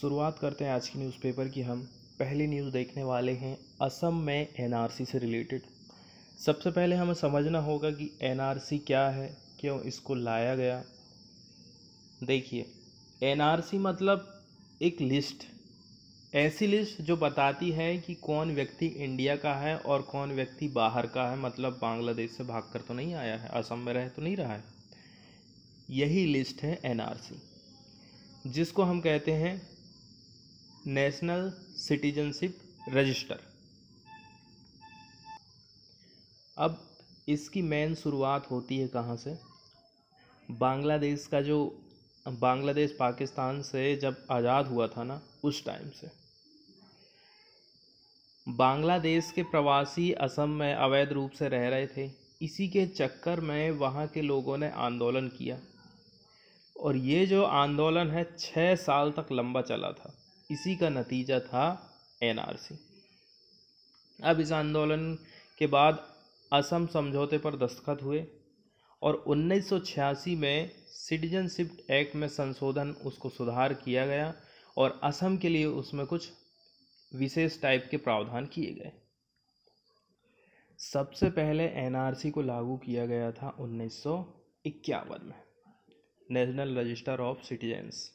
शुरुआत करते हैं आज की न्यूज़पेपर की हम पहली न्यूज़ देखने वाले हैं असम में एनआरसी से रिलेटेड सबसे पहले हमें समझना होगा कि एनआरसी क्या है क्यों इसको लाया गया देखिए एनआरसी मतलब एक लिस्ट ऐसी लिस्ट जो बताती है कि कौन व्यक्ति इंडिया का है और कौन व्यक्ति बाहर का है मतलब बांग्लादेश से भाग तो नहीं आया है असम में रह तो नहीं रहा है यही लिस्ट है एनआरसी जिसको हम कहते हैं नेशनल सिटीजनशिप रजिस्टर अब इसकी मेन शुरुआत होती है कहाँ से बांग्लादेश का जो बांग्लादेश पाकिस्तान से जब आज़ाद हुआ था ना उस टाइम से बांग्लादेश के प्रवासी असम में अवैध रूप से रह रहे थे इसी के चक्कर में वहाँ के लोगों ने आंदोलन किया और ये जो आंदोलन है छः साल तक लंबा चला था इसी का नतीजा था एनआरसी अब इस आंदोलन के बाद असम समझौते पर दस्तखत हुए और 1986 में सिटीजनशिप एक्ट में संशोधन उसको सुधार किया गया और असम के लिए उसमें कुछ विशेष टाइप के प्रावधान किए गए सबसे पहले एनआरसी को लागू किया गया था उन्नीस में नेशनल रजिस्टर ऑफ सिटीजन्स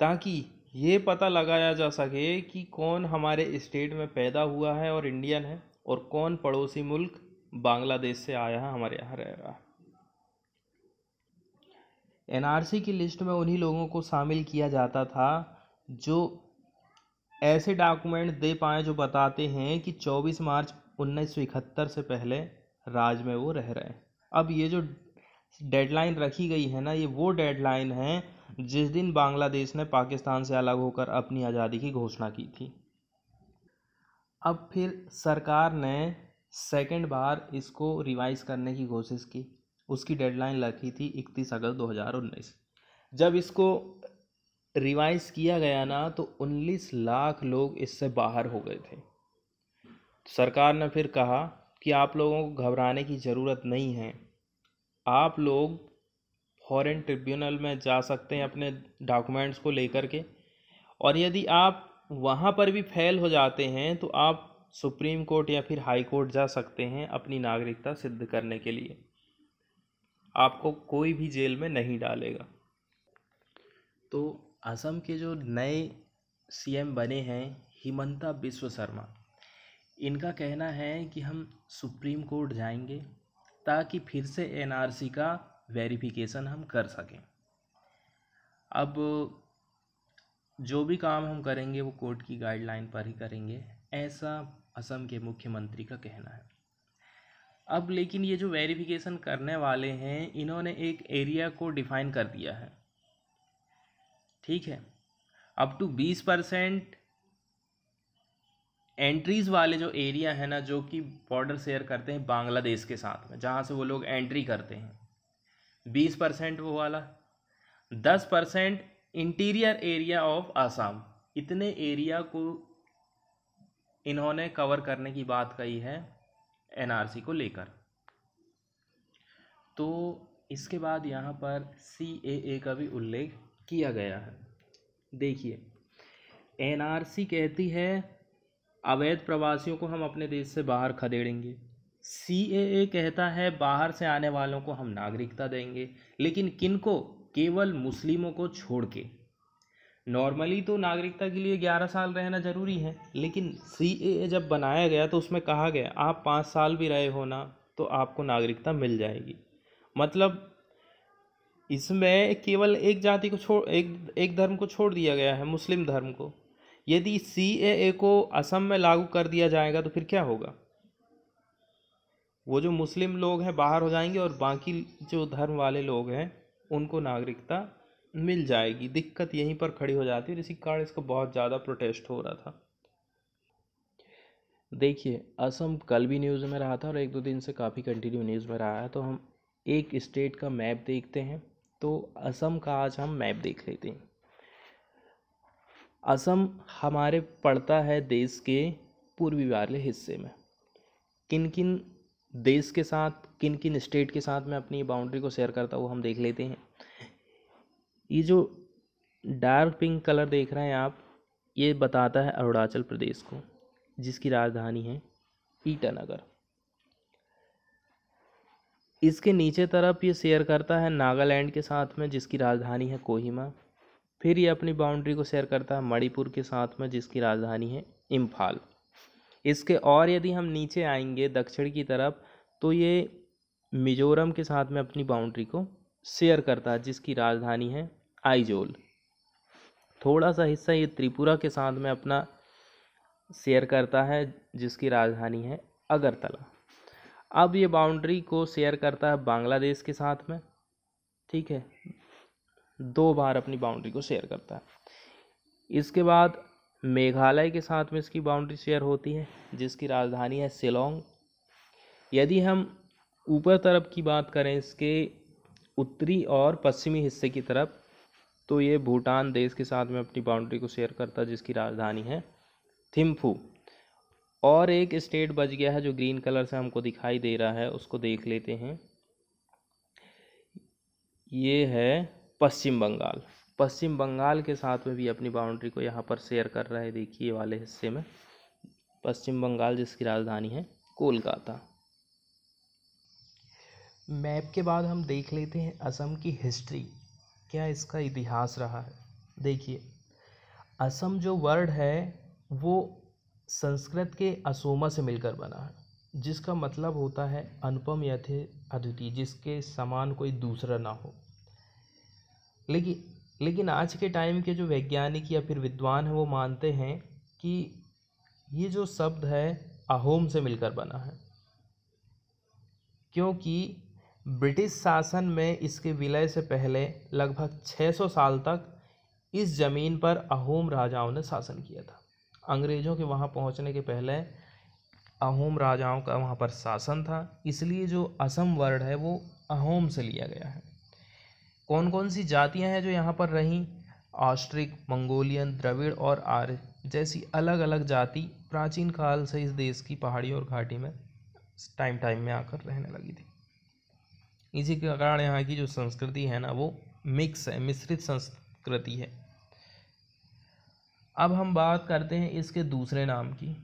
ताकि ये पता लगाया जा सके कि कौन हमारे स्टेट में पैदा हुआ है और इंडियन है और कौन पड़ोसी मुल्क बांग्लादेश से आया है हमारे यहाँ रह रहा है सी की लिस्ट में उन्हीं लोगों को शामिल किया जाता था जो ऐसे डॉक्यूमेंट दे पाए जो बताते हैं कि 24 मार्च इकहत्तर से पहले राज में वो रह रहे हैं अब ये जो डेडलाइन रखी गई है ना ये वो डेडलाइन है जिस दिन बांग्लादेश ने पाकिस्तान से अलग होकर अपनी आज़ादी की घोषणा की थी अब फिर सरकार ने सेकेंड बार इसको रिवाइज करने की कोशिश की उसकी डेडलाइन रखी थी इकतीस अगस्त 2019 जब इसको रिवाइज किया गया ना तो उन्नीस लाख लोग इससे बाहर हो गए थे सरकार ने फिर कहा कि आप लोगों को घबराने की ज़रूरत नहीं है आप लोग फॉरेन ट्रिब्यूनल में जा सकते हैं अपने डॉक्यूमेंट्स को लेकर के और यदि आप वहाँ पर भी फेल हो जाते हैं तो आप सुप्रीम कोर्ट या फिर हाई कोर्ट जा सकते हैं अपनी नागरिकता सिद्ध करने के लिए आपको कोई भी जेल में नहीं डालेगा तो असम के जो नए सीएम बने हैं हिमंता बिश्व शर्मा इनका कहना है कि हम सुप्रीम कोर्ट जाएंगे ताकि फिर से एनआरसी का वेरिफिकेशन हम कर सकें अब जो भी काम हम करेंगे वो कोर्ट की गाइडलाइन पर ही करेंगे ऐसा असम के मुख्यमंत्री का कहना है अब लेकिन ये जो वेरिफिकेशन करने वाले हैं इन्होंने एक एरिया को डिफाइन कर दिया है ठीक है अप टू बीस परसेंट एंट्रीज़ वाले जो एरिया है ना जो कि बॉर्डर शेयर करते हैं बांग्लादेश के साथ में जहाँ से वो लोग एंट्री करते हैं बीस परसेंट वो वाला दस percent interior area of Assam इतने एरिया को इन्होंने कवर करने की बात कही है एनआरसी को लेकर तो इसके बाद यहाँ पर सी ए ए का भी उल्लेख किया गया है देखिए एनआरसी कहती है अवैध प्रवासियों को हम अपने देश से बाहर खदेड़ेंगे सी ए कहता है बाहर से आने वालों को हम नागरिकता देंगे लेकिन किन को केवल मुस्लिमों को छोड़ के नॉर्मली तो नागरिकता के लिए ग्यारह साल रहना ज़रूरी है लेकिन सी ए जब बनाया गया तो उसमें कहा गया आप पाँच साल भी रहे हो ना तो आपको नागरिकता मिल जाएगी मतलब इसमें केवल एक जाति को छोड़ एक एक धर्म को छोड़ दिया गया है मुस्लिम धर्म को यदि सी ए को असम में लागू कर दिया जाएगा तो फिर क्या होगा वो जो मुस्लिम लोग हैं बाहर हो जाएंगे और बाकी जो धर्म वाले लोग हैं उनको नागरिकता मिल जाएगी दिक्कत यहीं पर खड़ी हो जाती है और इसी कारण इसका बहुत ज़्यादा प्रोटेस्ट हो रहा था देखिए असम कल भी न्यूज़ में रहा था और एक दो दिन से काफ़ी कंटिन्यू न्यूज़ में रहा है तो हम एक स्टेट का मैप देखते हैं तो असम का आज हम मैप देख लेते हैं असम हमारे पड़ता है देश के पूर्वी वाले हिस्से में किन किन देश के साथ किन किन स्टेट के साथ मैं अपनी बाउंड्री को शेयर करता हूँ वो हम देख लेते हैं ये जो डार्क पिंक कलर देख रहे हैं आप ये बताता है अरुणाचल प्रदेश को जिसकी राजधानी है ईटानगर इसके नीचे तरफ ये शेयर करता है नागालैंड के साथ में जिसकी राजधानी है कोहिमा फिर ये अपनी बाउंड्री को शेयर करता है मणिपुर के साथ में जिसकी राजधानी है इम्फाल इसके और यदि हम नीचे आएंगे दक्षिण की तरफ तो ये मिजोरम के साथ में अपनी बाउंड्री को शेयर करता है जिसकी राजधानी है आइजोल थोड़ा सा हिस्सा ये त्रिपुरा के साथ में अपना शेयर करता है जिसकी राजधानी है अगरतला अब ये बाउंड्री को शेयर करता है बांग्लादेश के साथ में ठीक है दो बार अपनी बाउंड्री को शेयर करता है इसके बाद मेघालय के साथ में इसकी बाउंड्री शेयर होती है जिसकी राजधानी है सिलोंग यदि हम ऊपर तरफ की बात करें इसके उत्तरी और पश्चिमी हिस्से की तरफ तो ये भूटान देश के साथ में अपनी बाउंड्री को शेयर करता है जिसकी राजधानी है थिम्फू और एक स्टेट बच गया है जो ग्रीन कलर से हमको दिखाई दे रहा है उसको देख लेते हैं ये है पश्चिम बंगाल पश्चिम बंगाल के साथ में भी अपनी बाउंड्री को यहाँ पर शेयर कर रहा है देखिए वाले हिस्से में पश्चिम बंगाल जिसकी राजधानी है कोलकाता मैप के बाद हम देख लेते हैं असम की हिस्ट्री क्या इसका इतिहास रहा है देखिए असम जो वर्ड है वो संस्कृत के असोमा से मिलकर बना है जिसका मतलब होता है अनुपम यथे अद्वितीय जिसके समान कोई दूसरा ना हो लेकिन लेकिन आज के टाइम के जो वैज्ञानिक या फिर विद्वान हैं वो मानते हैं कि ये जो शब्द है अहोम से मिलकर बना है क्योंकि ब्रिटिश शासन में इसके विलय से पहले लगभग 600 साल तक इस ज़मीन पर अहोम राजाओं ने शासन किया था अंग्रेज़ों के वहाँ पहुँचने के पहले अहोम राजाओं का वहाँ पर शासन था इसलिए जो असम वर्ड है वो अहोम से लिया गया है कौन कौन सी जातियाँ हैं जो यहाँ पर रहीं ऑस्ट्रिक मंगोलियन द्रविड़ और आर्य जैसी अलग अलग जाति प्राचीन काल से इस देश की पहाड़ी और घाटी में टाइम टाइम में आकर रहने लगी थी इसी के कारण यहाँ की जो संस्कृति है ना वो मिक्स है मिश्रित संस्कृति है अब हम बात करते हैं इसके दूसरे नाम की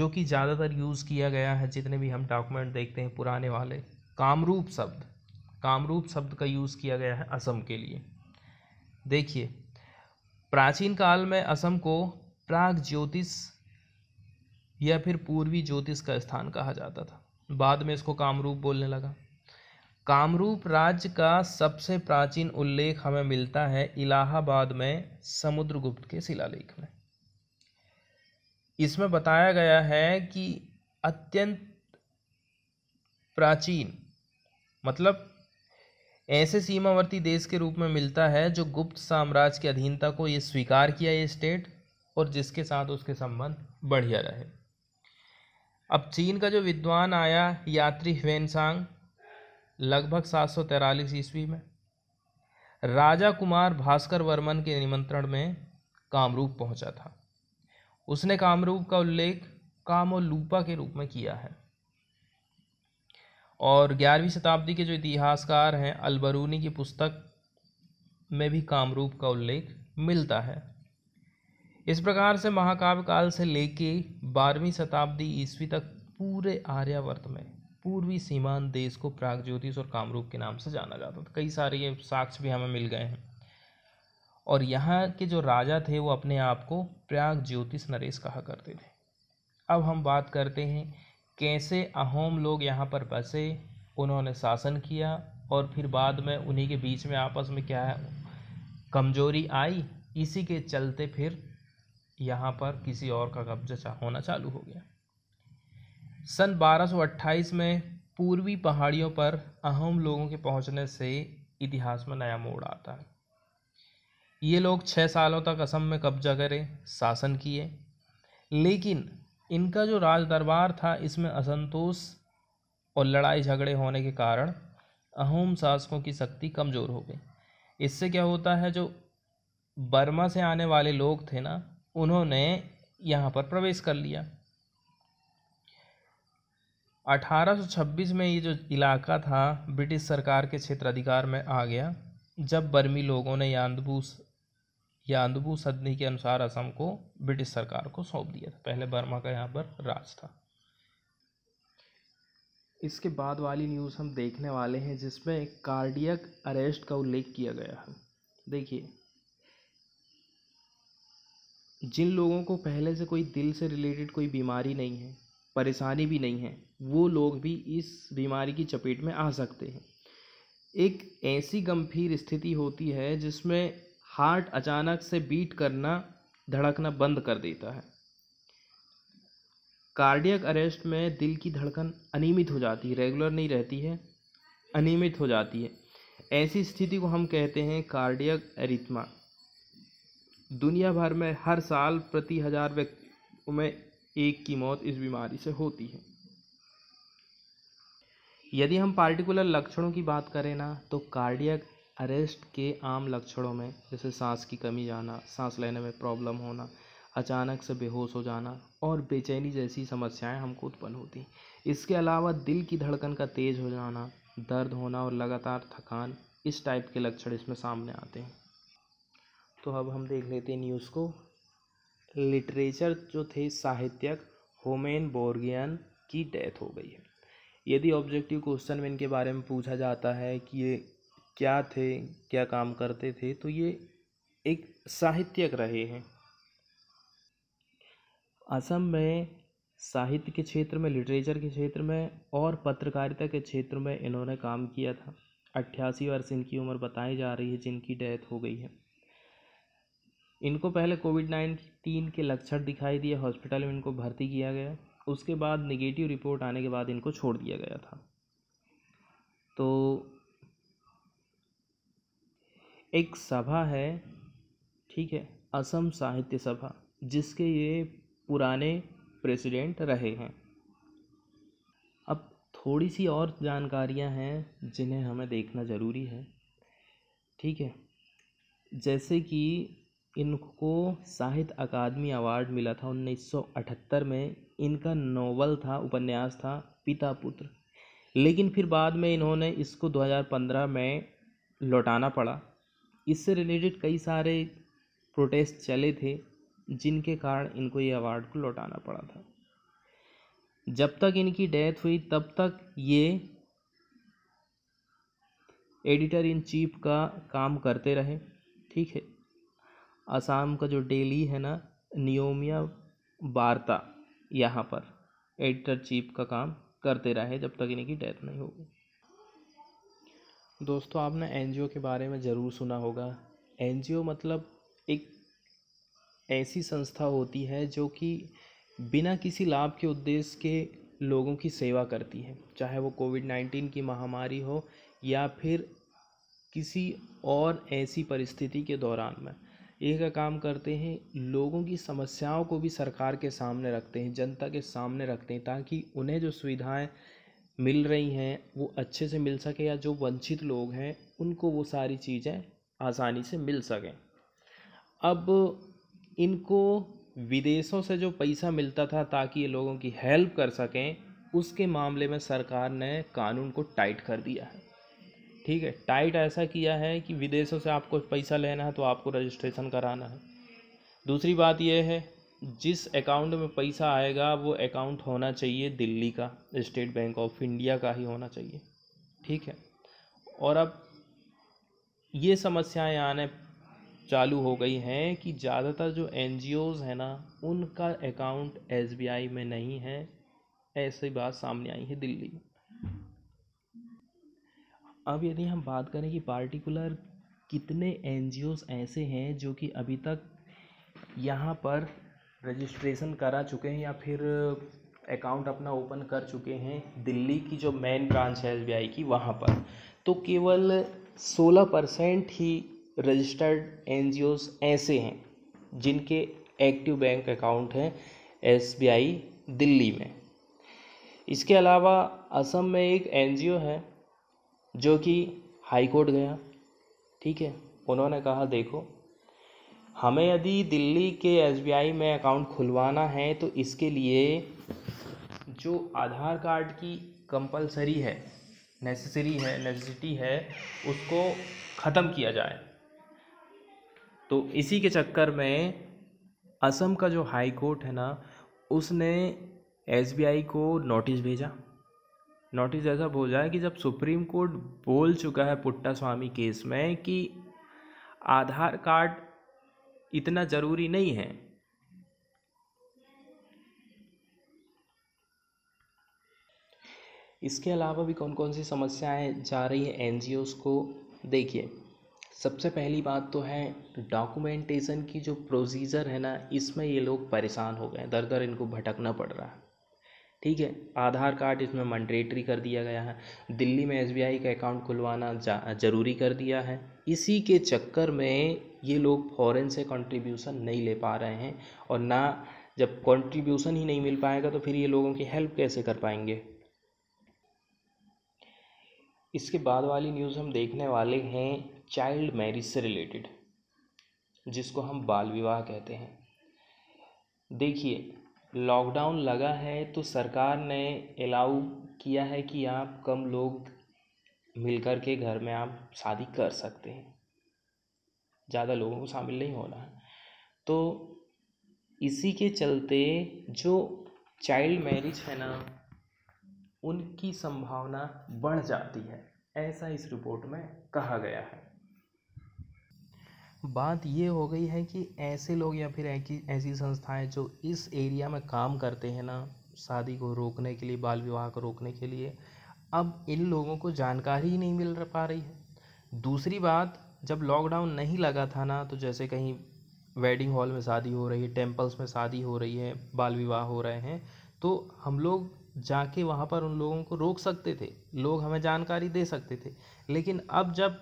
जो कि ज़्यादातर यूज़ किया गया है जितने भी हम डॉक्यूमेंट देखते हैं पुराने वाले कामरूप शब्द कामरूप शब्द का यूज़ किया गया है असम के लिए देखिए प्राचीन काल में असम को प्राग ज्योतिष या फिर पूर्वी ज्योतिष का स्थान कहा जाता था बाद में इसको कामरूप बोलने लगा कामरूप राज्य का सबसे प्राचीन उल्लेख हमें मिलता है इलाहाबाद में समुद्रगुप्त के शिलालेख में इसमें बताया गया है कि अत्यंत प्राचीन मतलब ऐसे सीमावर्ती देश के रूप में मिलता है जो गुप्त साम्राज्य की अधीनता को ये स्वीकार किया ये स्टेट और जिसके साथ उसके संबंध बढ़िया रहे अब चीन का जो विद्वान आया यात्री ह्वेनसांग लगभग सात सौ तैरालीस ईस्वी में राजा कुमार भास्कर वर्मन के निमंत्रण में कामरूप पहुंचा था उसने कामरूप का उल्लेख कामोलूपा के रूप में किया है और ग्यारहवीं शताब्दी के जो इतिहासकार हैं अलबरूनी की पुस्तक में भी कामरूप का उल्लेख मिलता है इस प्रकार से महाकाव्य काल से लेके बारहवीं शताब्दी ईस्वी तक पूरे आर्यावर्त में पूर्वी सीमांत देश को प्राग ज्योतिष और कामरूप के नाम से जाना जाता था कई सारे ये साक्ष्य भी हमें मिल गए हैं और यहाँ के जो राजा थे वो अपने आप को प्राग ज्योतिष नरेश कहा करते थे अब हम बात करते हैं कैसे अहोम लोग यहाँ पर बसे उन्होंने शासन किया और फिर बाद में उन्हीं के बीच में आपस में क्या है कमजोरी आई इसी के चलते फिर यहाँ पर किसी और का कब्जा होना चालू हो गया सन 1228 में पूर्वी पहाड़ियों पर अहोम लोगों के पहुँचने से इतिहास में नया मोड़ आता है ये लोग छः सालों तक असम में कब्जा करें शासन किए लेकिन इनका जो राज दरबार था इसमें असंतोष और लड़ाई झगड़े होने के कारण अहोम शासकों की शक्ति कमज़ोर हो गई इससे क्या होता है जो बर्मा से आने वाले लोग थे ना उन्होंने यहाँ पर प्रवेश कर लिया 1826 में ये जो इलाका था ब्रिटिश सरकार के क्षेत्र अधिकार में आ गया जब बर्मी लोगों ने यादबूस या अंधबू सदनी के अनुसार असम को ब्रिटिश सरकार को सौंप दिया था पहले बर्मा का यहाँ पर राज था इसके बाद वाली न्यूज़ हम देखने वाले हैं जिसमें कार्डियक अरेस्ट का उल्लेख किया गया है देखिए जिन लोगों को पहले से कोई दिल से रिलेटेड कोई बीमारी नहीं है परेशानी भी नहीं है वो लोग भी इस बीमारी की चपेट में आ सकते हैं एक ऐसी गंभीर स्थिति होती है जिसमें हार्ट अचानक से बीट करना धड़कना बंद कर देता है कार्डियक अरेस्ट में दिल की धड़कन अनियमित हो जाती है रेगुलर नहीं रहती है अनियमित हो जाती है ऐसी स्थिति को हम कहते हैं कार्डियक एरिथमा दुनिया भर में हर साल प्रति हज़ार व्यक्तियों में एक की मौत इस बीमारी से होती है यदि हम पार्टिकुलर लक्षणों की बात करें ना तो कार्डियक अरेस्ट के आम लक्षणों में जैसे सांस की कमी जाना सांस लेने में प्रॉब्लम होना अचानक से बेहोश हो जाना और बेचैनी जैसी समस्याएं हमको उत्पन्न होती इसके अलावा दिल की धड़कन का तेज़ हो जाना दर्द होना और लगातार थकान इस टाइप के लक्षण इसमें सामने आते हैं तो अब हम देख लेते हैं न्यूज़ को लिटरेचर जो थे साहित्यक होमेन बोर्गियन की डेथ हो गई है यदि ऑब्जेक्टिव क्वेश्चन में इनके बारे में पूछा जाता है कि ये क्या थे क्या काम करते थे तो ये एक साहित्यक रहे हैं असम में साहित्य के क्षेत्र में लिटरेचर के क्षेत्र में और पत्रकारिता के क्षेत्र में इन्होंने काम किया था अट्ठासी वर्ष इनकी उम्र बताई जा रही है जिनकी डेथ हो गई है इनको पहले कोविड नाइन्टीन के लक्षण दिखाई दिए हॉस्पिटल में इनको भर्ती किया गया उसके बाद निगेटिव रिपोर्ट आने के बाद इनको छोड़ दिया गया था तो एक सभा है ठीक है असम साहित्य सभा जिसके ये पुराने प्रेसिडेंट रहे हैं अब थोड़ी सी और जानकारियां हैं जिन्हें हमें देखना ज़रूरी है ठीक है जैसे कि इनको साहित्य अकादमी अवार्ड मिला था 1978 में इनका नोवल था उपन्यास था पिता पुत्र लेकिन फिर बाद में इन्होंने इसको 2015 में लौटाना पड़ा इससे रिलेटेड कई सारे प्रोटेस्ट चले थे जिनके कारण इनको ये अवार्ड को लौटाना पड़ा था जब तक इनकी डेथ हुई तब तक ये एडिटर इन चीफ का काम करते रहे ठीक है असम का जो डेली है ना नियोमिया वार्ता यहाँ पर एडिटर चीफ का काम करते रहे जब तक इनकी डेथ नहीं होगी दोस्तों आपने एन के बारे में ज़रूर सुना होगा एन मतलब एक ऐसी संस्था होती है जो कि बिना किसी लाभ के उद्देश्य के लोगों की सेवा करती है चाहे वो कोविड नाइन्टीन की महामारी हो या फिर किसी और ऐसी परिस्थिति के दौरान में ये का काम करते हैं लोगों की समस्याओं को भी सरकार के सामने रखते हैं जनता के सामने रखते हैं ताकि उन्हें जो सुविधाएं मिल रही हैं वो अच्छे से मिल सके या जो वंचित लोग हैं उनको वो सारी चीज़ें आसानी से मिल सकें अब इनको विदेशों से जो पैसा मिलता था ताकि ये लोगों की हेल्प कर सकें उसके मामले में सरकार ने कानून को टाइट कर दिया है ठीक है टाइट ऐसा किया है कि विदेशों से आपको पैसा लेना है तो आपको रजिस्ट्रेशन कराना है दूसरी बात यह है जिस अकाउंट में पैसा आएगा वो अकाउंट होना चाहिए दिल्ली का स्टेट बैंक ऑफ इंडिया का ही होना चाहिए ठीक है और अब ये समस्याएं आने चालू हो गई हैं कि ज़्यादातर जो एन हैं ना उनका अकाउंट एस में नहीं है ऐसी बात सामने आई है दिल्ली अब यदि हम बात करें कि पार्टिकुलर कितने एन ऐसे हैं जो कि अभी तक यहाँ पर रजिस्ट्रेशन करा चुके हैं या फिर अकाउंट अपना ओपन कर चुके हैं दिल्ली की जो मेन ब्रांच है एस की वहाँ पर तो केवल सोलह परसेंट ही रजिस्टर्ड एन ऐसे हैं जिनके एक्टिव बैंक अकाउंट हैं एस दिल्ली में इसके अलावा असम में एक एन है जो कि हाई कोर्ट गया ठीक है उन्होंने कहा देखो हमें यदि दिल्ली के एस बी आई में अकाउंट खुलवाना है तो इसके लिए जो आधार कार्ड की कंपलसरी है नेसेसरी है नेसेसिटी है उसको ख़त्म किया जाए तो इसी के चक्कर में असम का जो हाई कोर्ट है ना उसने एस को नोटिस भेजा नोटिस ऐसा भेजा है कि जब सुप्रीम कोर्ट बोल चुका है पुट्टा स्वामी केस में कि आधार कार्ड इतना जरूरी नहीं है इसके अलावा भी कौन कौन सी समस्याएं जा रही हैं एन को देखिए सबसे पहली बात तो है डॉक्यूमेंटेशन की जो प्रोसीजर है ना इसमें ये लोग परेशान हो गए दर दर इनको भटकना पड़ रहा है ठीक है आधार कार्ड इसमें मंडेटरी कर दिया गया है दिल्ली में एसबीआई का अकाउंट खुलवाना ज़रूरी कर दिया है इसी के चक्कर में ये लोग फॉरेन से कंट्रीब्यूशन नहीं ले पा रहे हैं और ना जब कंट्रीब्यूशन ही नहीं मिल पाएगा तो फिर ये लोगों की हेल्प कैसे कर पाएंगे इसके बाद वाली न्यूज़ हम देखने वाले हैं चाइल्ड मैरिज से रिलेटेड जिसको हम बाल विवाह कहते हैं देखिए लॉकडाउन लगा है तो सरकार ने अलाउ किया है कि आप कम लोग मिलकर के घर में आप शादी कर सकते हैं ज़्यादा लोगों को शामिल नहीं होना है तो इसी के चलते जो चाइल्ड मैरिज है ना उनकी संभावना बढ़ जाती है ऐसा इस रिपोर्ट में कहा गया है बात ये हो गई है कि ऐसे लोग या फिर ऐसी संस्थाएं जो इस एरिया में काम करते हैं ना शादी को रोकने के लिए बाल विवाह को रोकने के लिए अब इन लोगों को जानकारी ही नहीं मिल पा रही है दूसरी बात जब लॉकडाउन नहीं लगा था ना तो जैसे कहीं वेडिंग हॉल में शादी हो रही है टेम्पल्स में शादी हो रही है बाल विवाह हो रहे हैं तो हम लोग जाके वहाँ पर उन लोगों को रोक सकते थे लोग हमें जानकारी दे सकते थे लेकिन अब जब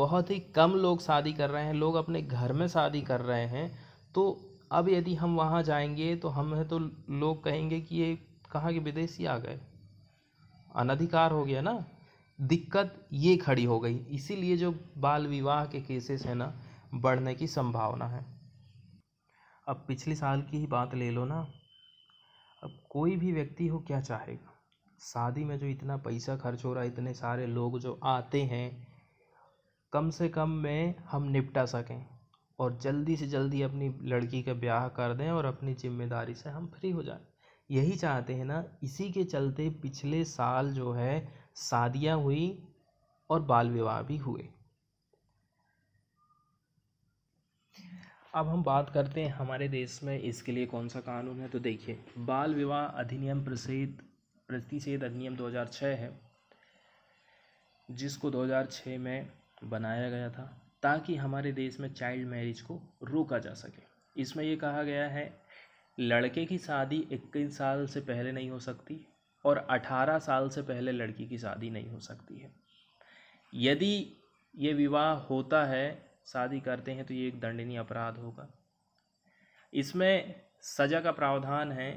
बहुत ही कम लोग शादी कर रहे हैं लोग अपने घर में शादी कर रहे हैं तो अब यदि हम वहाँ जाएंगे तो हमें तो लोग कहेंगे कि ये कहाँ के विदेशी आ गए अनधिकार हो गया ना दिक्कत ये खड़ी हो गई इसीलिए जो बाल विवाह के केसेस हैं ना बढ़ने की संभावना है अब पिछले साल की ही बात ले लो ना अब कोई भी व्यक्ति हो क्या चाहेगा शादी में जो इतना पैसा खर्च हो रहा है इतने सारे लोग जो आते हैं कम से कम में हम निपटा सकें और जल्दी से जल्दी अपनी लड़की का ब्याह कर दें और अपनी जिम्मेदारी से हम फ्री हो जाएं यही चाहते हैं ना इसी के चलते पिछले साल जो है शादियाँ हुई और बाल विवाह भी हुए अब हम बात करते हैं हमारे देश में इसके लिए कौन सा कानून है तो देखिए बाल विवाह अधिनियम प्रसिद्ध प्रतिषेध अधिनियम 2006 है जिसको 2006 में बनाया गया था ताकि हमारे देश में चाइल्ड मैरिज को रोका जा सके इसमें यह कहा गया है लड़के की शादी इक्कीस साल से पहले नहीं हो सकती और अठारह साल से पहले लड़की की शादी नहीं हो सकती है यदि ये विवाह होता है शादी करते हैं तो ये एक दंडनीय अपराध होगा इसमें सजा का प्रावधान है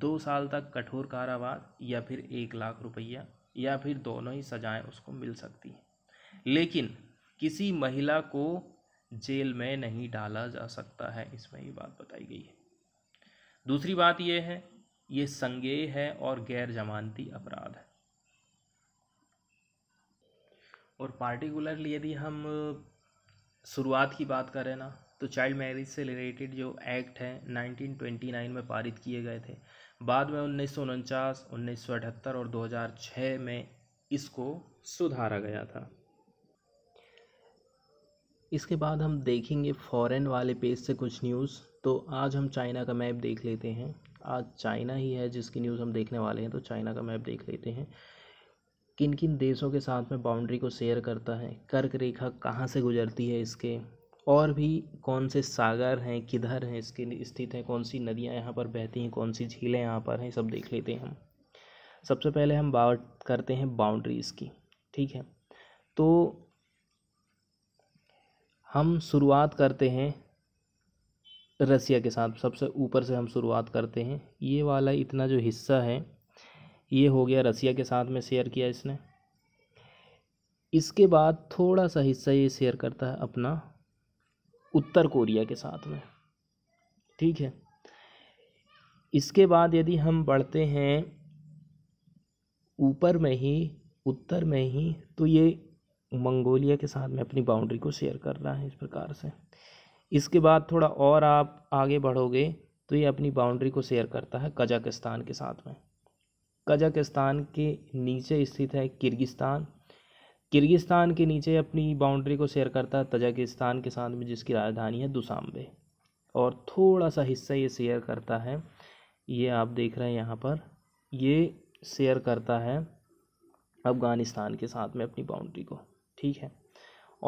दो साल तक कठोर कारावास या फिर एक लाख रुपया या फिर दोनों ही सजाएं उसको मिल सकती हैं लेकिन किसी महिला को जेल में नहीं डाला जा सकता है इसमें ये बात बताई गई है दूसरी बात यह है ये संज्ञेय है और गैर जमानती अपराध है और पार्टिकुलरली यदि हम शुरुआत की बात करें ना तो चाइल्ड मैरिज से रिलेटेड जो एक्ट हैं 1929 में पारित किए गए थे बाद में उन्नीस सौ उनचास और 2006 में इसको सुधारा गया था इसके बाद हम देखेंगे फॉरेन वाले पेज से कुछ न्यूज़ तो आज हम चाइना का मैप देख लेते हैं आज चाइना ही है जिसकी न्यूज़ हम देखने वाले हैं तो चाइना का मैप देख लेते हैं किन किन देशों के साथ में बाउंड्री को शेयर करता है कर्क रेखा कहाँ से गुजरती है इसके और भी कौन से सागर हैं किधर हैं इसके स्थित हैं कौन सी नदियाँ यहाँ पर बहती हैं कौन सी झीलें यहाँ पर हैं सब देख लेते हैं हम सबसे पहले हम बात करते हैं बाउंड्रीज़ की ठीक है तो हम शुरुआत करते हैं रसिया के साथ सबसे ऊपर से हम शुरुआत करते हैं ये वाला इतना जो हिस्सा है ये हो गया रसिया के साथ में शेयर किया इसने इसके बाद थोड़ा सा हिस्सा ये शेयर करता है अपना उत्तर कोरिया के साथ में ठीक है इसके बाद यदि हम बढ़ते हैं ऊपर में ही उत्तर में ही तो ये मंगोलिया के साथ में अपनी बाउंड्री को शेयर कर रहा है इस प्रकार से इसके बाद थोड़ा और आप आगे बढ़ोगे तो ये अपनी बाउंड्री को शेयर करता है कजाकिस्तान के साथ में कजाकिस्तान के नीचे स्थित है किर्गिस्तान किर्गिस्तान के नीचे अपनी बाउंड्री को शेयर करता है तजाकिस्तान के साथ में जिसकी राजधानी है दुसाम्बे और थोड़ा सा हिस्सा ये शेयर करता है ये आप देख रहे हैं यहाँ पर ये शेयर करता है अफ़गानिस्तान के साथ में अपनी बाउंड्री को ठीक है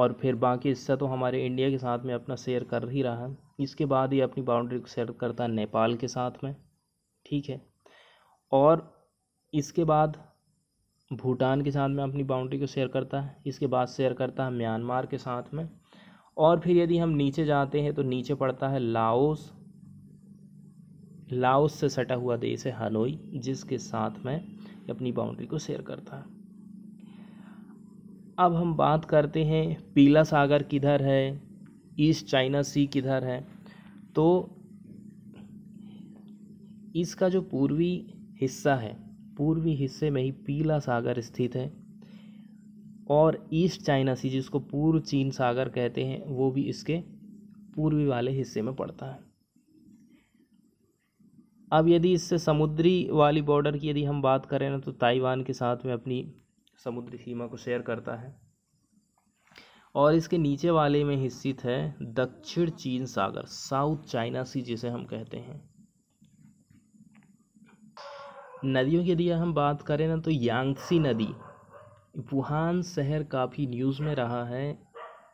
और फिर बाकी हिस्सा तो हमारे इंडिया के साथ में अपना शेयर कर ही रहा है इसके बाद ये अपनी बाउंड्री को शेयर करता है नेपाल के साथ में ठीक है और इसके बाद भूटान के साथ में अपनी बाउंड्री को शेयर करता है इसके बाद शेयर करता है म्यांमार के साथ में और फिर यदि हम नीचे जाते हैं तो नीचे पड़ता है लाओस लाओस से सटा हुआ देश है हनोई जिसके साथ में अपनी बाउंड्री को शेयर करता है अब हम बात करते हैं पीला सागर किधर है ईस्ट चाइना सी किधर है तो इसका जो पूर्वी हिस्सा है पूर्वी हिस्से में ही पीला सागर स्थित है और ईस्ट चाइना सी जिसको पूर्व चीन सागर कहते हैं वो भी इसके पूर्वी वाले हिस्से में पड़ता है अब यदि इससे समुद्री वाली बॉर्डर की यदि हम बात करें ना तो ताइवान के साथ में अपनी समुद्री सीमा को शेयर करता है और इसके नीचे वाले में स्थित है दक्षिण चीन सागर साउथ चाइना सी जिसे हम कहते हैं नदियों की यदि हम बात करें ना तो यांगसी नदी वुहान शहर काफ़ी न्यूज़ में रहा है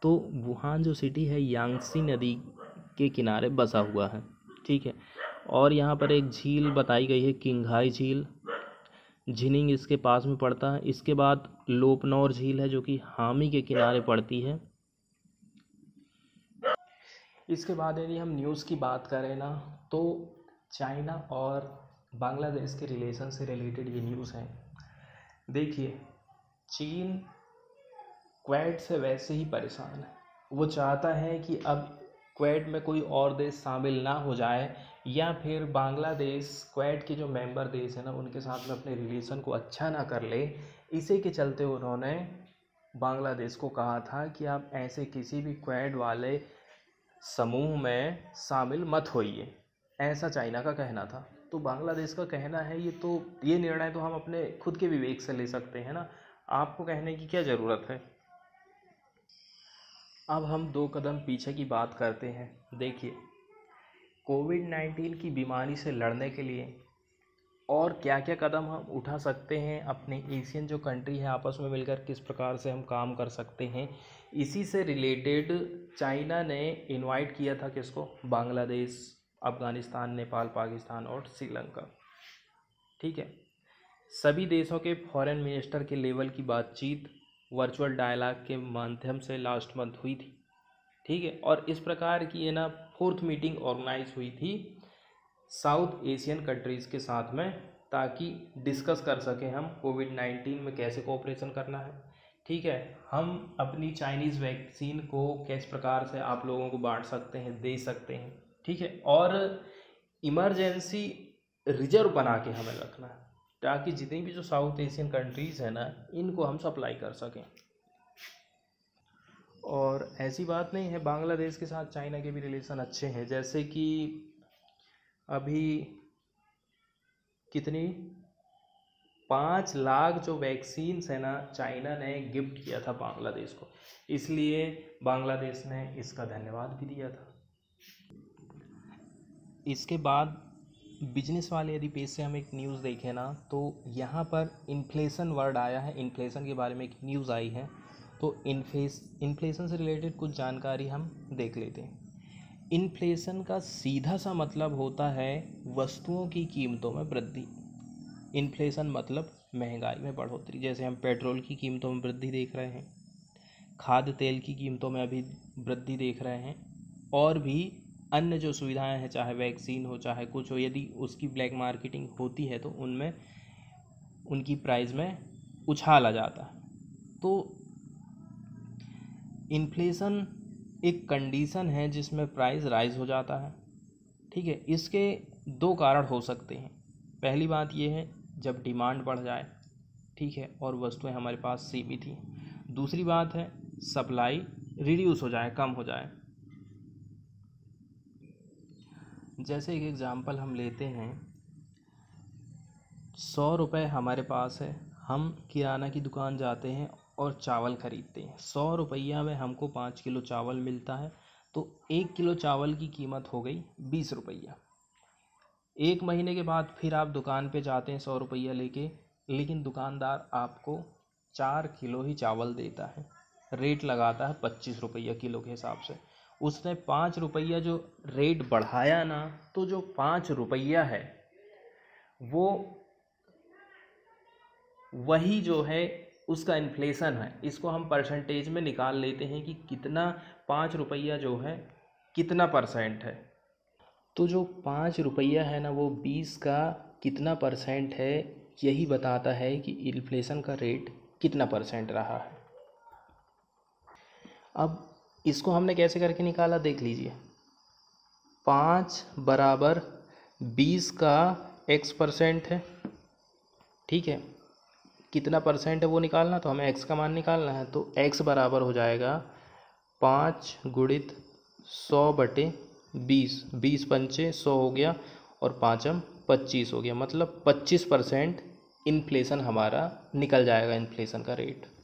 तो वुहान जो सिटी है यांगसी नदी के किनारे बसा हुआ है ठीक है और यहाँ पर एक झील बताई गई है किंघाई झील झिनिंग इसके पास में पड़ता है इसके बाद लोपनौर झील है जो कि हामी के किनारे पड़ती है इसके बाद यदि हम न्यूज़ की बात करें ना तो चाइना और बांग्लादेश के रिलेशन से रिलेटेड ये न्यूज़ है देखिए चीन क्वैट से वैसे ही परेशान है वो चाहता है कि अब क्वैट में कोई और देश शामिल ना हो जाए या फिर बांग्लादेश क्वैड के जो मेंबर देश हैं ना उनके साथ में अपने रिलेशन को अच्छा ना कर ले इसी के चलते उन्होंने बांग्लादेश को कहा था कि आप ऐसे किसी भी क्वैड वाले समूह में शामिल मत होइए ऐसा चाइना का कहना था तो बांग्लादेश का कहना है ये तो ये निर्णय तो हम अपने खुद के विवेक से ले सकते हैं ना आपको कहने की क्या ज़रूरत है अब हम दो कदम पीछे की बात करते हैं देखिए कोविड नाइन्टीन की बीमारी से लड़ने के लिए और क्या क्या कदम हम उठा सकते हैं अपने एशियन जो कंट्री है आपस में मिलकर किस प्रकार से हम काम कर सकते हैं इसी से रिलेटेड चाइना ने इनवाइट किया था किसको बांग्लादेश अफ़गानिस्तान नेपाल पाकिस्तान और श्रीलंका ठीक है सभी देशों के फॉरेन मिनिस्टर के लेवल की बातचीत वर्चुअल डायलॉग के माध्यम से लास्ट मंथ हुई थी ठीक है और इस प्रकार की है ना फोर्थ मीटिंग ऑर्गेनाइज हुई थी साउथ एशियन कंट्रीज़ के साथ में ताकि डिस्कस कर सकें हम कोविड नाइन्टीन में कैसे कोऑपरेशन करना है ठीक है हम अपनी चाइनीज़ वैक्सीन को किस प्रकार से आप लोगों को बांट सकते हैं दे सकते हैं ठीक है और इमरजेंसी रिजर्व बना के हमें रखना है ताकि जितनी भी जो साउथ एशियन कंट्रीज़ है ना इनको हम सप्लाई कर सकें और ऐसी बात नहीं है बांग्लादेश के साथ चाइना के भी रिलेशन अच्छे हैं जैसे कि अभी कितनी पाँच लाख जो वैक्सीन है ना चाइना ने गिफ्ट किया था बांग्लादेश को इसलिए बांग्लादेश ने इसका धन्यवाद भी दिया था इसके बाद बिजनेस वाले यदि पेज से हम एक न्यूज़ देखें ना तो यहाँ पर इन्फ्लेशन वर्ड आया है इन्फ्लेशन के बारे में एक न्यूज़ आई है तो इन्फ्लेस इन्फ्लेशन से रिलेटेड कुछ जानकारी हम देख लेते हैं इन्फ्लेशन का सीधा सा मतलब होता है वस्तुओं की कीमतों में वृद्धि इन्फ्लेशन मतलब महंगाई में बढ़ोतरी जैसे हम पेट्रोल की कीमतों में वृद्धि देख रहे हैं खाद्य तेल की कीमतों में अभी वृद्धि देख रहे हैं और भी अन्य जो सुविधाएं हैं चाहे वैक्सीन हो चाहे कुछ हो यदि उसकी ब्लैक मार्केटिंग होती है तो उनमें उनकी प्राइस में उछाल आ जाता है तो इन्फ्लेशन एक कंडीशन है जिसमें प्राइस राइज हो जाता है ठीक है इसके दो कारण हो सकते हैं पहली बात यह है जब डिमांड बढ़ जाए ठीक है और वस्तुएं हमारे पास सीमित थी दूसरी बात है सप्लाई रिड्यूस हो जाए कम हो जाए जैसे एक एग्ज़ाम्पल हम लेते हैं सौ रुपये हमारे पास है हम किराना की दुकान जाते हैं और चावल ख़रीदते हैं सौ रुपया में हमको पाँच किलो चावल मिलता है तो एक किलो चावल की कीमत हो गई बीस रुपया एक महीने के बाद फिर आप दुकान पे जाते हैं सौ रुपया लेके लेकिन दुकानदार आपको चार किलो ही चावल देता है रेट लगाता है पच्चीस रुपया किलो के हिसाब से उसने पाँच रुपया जो रेट बढ़ाया ना तो जो पाँच रुपया है वो वही जो है उसका इन्फ्लेशन है इसको हम परसेंटेज में निकाल लेते हैं कि कितना पाँच रुपया जो है कितना परसेंट है तो जो पाँच रुपया है ना वो बीस का कितना परसेंट है यही बताता है कि इन्फ्लेशन का रेट कितना परसेंट रहा है अब इसको हमने कैसे करके निकाला देख लीजिए पाँच बराबर बीस का एक्स परसेंट है ठीक है कितना परसेंट है वो निकालना तो हमें एक्स का मान निकालना है तो एक्स बराबर हो जाएगा पाँच गुणित सौ बटे बीस बीस पंचे सौ हो गया और पाँचम पच्चीस हो गया मतलब पच्चीस परसेंट इन्फ्लेशन हमारा निकल जाएगा इन्फ्लेशन का रेट